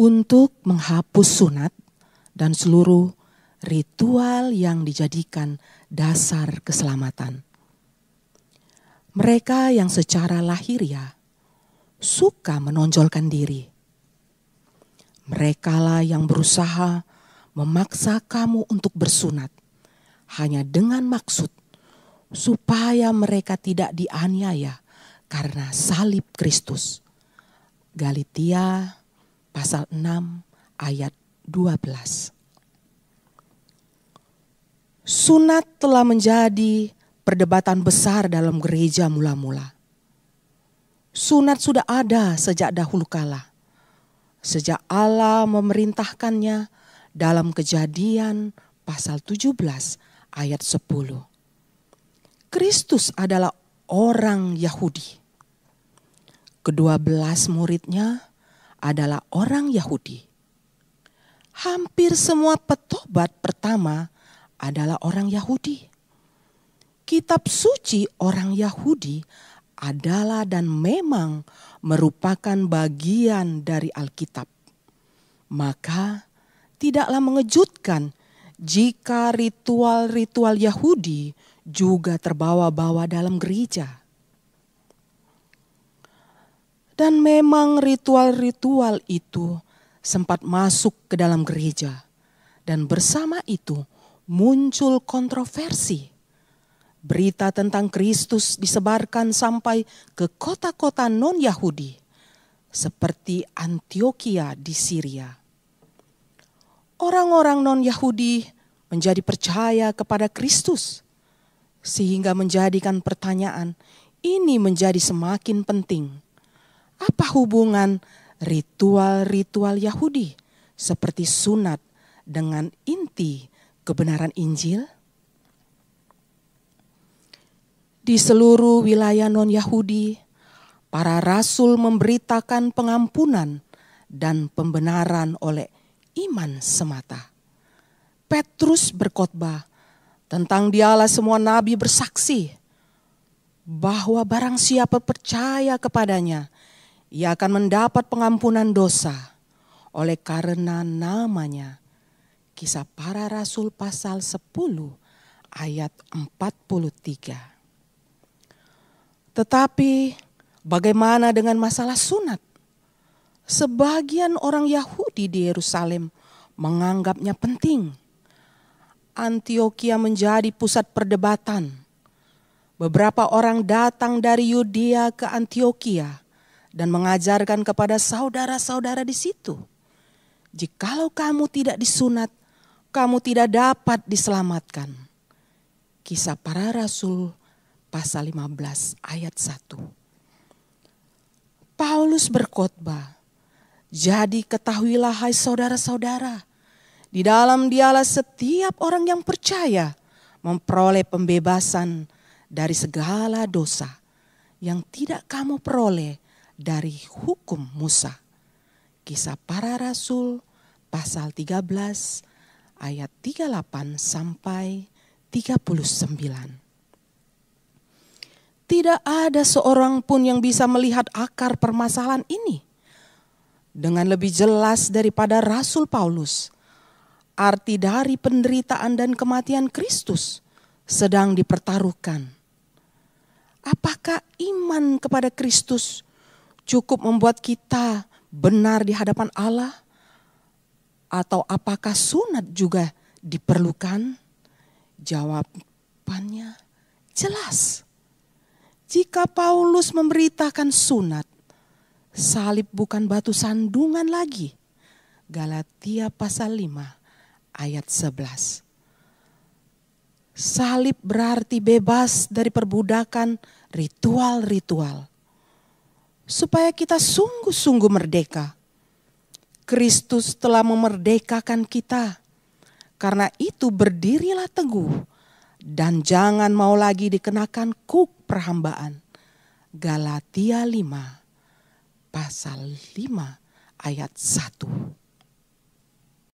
untuk menghapus sunat dan seluruh ritual yang dijadikan dasar keselamatan. Mereka yang secara lahiriah suka menonjolkan diri. Merekalah yang berusaha memaksa kamu untuk bersunat hanya dengan maksud supaya mereka tidak dianiaya karena salib Kristus. Galatia pasal 6 ayat 12. Sunat telah menjadi perdebatan besar dalam gereja mula-mula. Sunat sudah ada sejak dahulu kala. Sejak Allah memerintahkannya dalam kejadian pasal 17 ayat 10. Kristus adalah orang Yahudi. Kedua belas muridnya adalah orang Yahudi. Hampir semua petobat pertama adalah orang Yahudi. Kitab suci orang Yahudi adalah dan memang merupakan bagian dari Alkitab. Maka tidaklah mengejutkan jika ritual-ritual Yahudi juga terbawa-bawa dalam gereja. Dan memang ritual-ritual itu sempat masuk ke dalam gereja. Dan bersama itu muncul kontroversi. Berita tentang Kristus disebarkan sampai ke kota-kota non-Yahudi seperti Antioquia di Syria. Orang-orang non-Yahudi menjadi percaya kepada Kristus sehingga menjadikan pertanyaan ini menjadi semakin penting apa hubungan ritual-ritual Yahudi seperti sunat dengan inti kebenaran Injil? Di seluruh wilayah non-Yahudi, para rasul memberitakan pengampunan dan pembenaran oleh iman semata. Petrus berkhotbah tentang dialah semua nabi bersaksi bahwa barang siapa percaya kepadanya, ia akan mendapat pengampunan dosa oleh karena namanya. Kisah para rasul pasal 10 ayat 43. Tetapi bagaimana dengan masalah sunat? Sebagian orang Yahudi di Yerusalem menganggapnya penting. Antioquia menjadi pusat perdebatan. Beberapa orang datang dari Yudea ke Antioquia dan mengajarkan kepada saudara-saudara di situ. Jikalau kamu tidak disunat, kamu tidak dapat diselamatkan. Kisah para rasul pasal 15 ayat 1. Paulus berkhotbah, jadi ketahuilah hai saudara-saudara, di dalam dialah setiap orang yang percaya memperoleh pembebasan dari segala dosa yang tidak kamu peroleh dari hukum Musa. Kisah para rasul pasal 13 ayat 38 sampai 39. Tidak ada seorang pun yang bisa melihat akar permasalahan ini dengan lebih jelas daripada Rasul Paulus. Arti dari penderitaan dan kematian Kristus sedang dipertaruhkan. Apakah iman kepada Kristus cukup membuat kita benar di hadapan Allah? Atau apakah sunat juga diperlukan? Jawabannya jelas. Jika Paulus memberitakan sunat, salib bukan batu sandungan lagi. Galatia pasal 5 ayat 11. Salib berarti bebas dari perbudakan ritual-ritual supaya kita sungguh-sungguh merdeka. Kristus telah memerdekakan kita. Karena itu berdirilah teguh dan jangan mau lagi dikenakan kuk perhambaan. Galatia 5 pasal 5 ayat 1.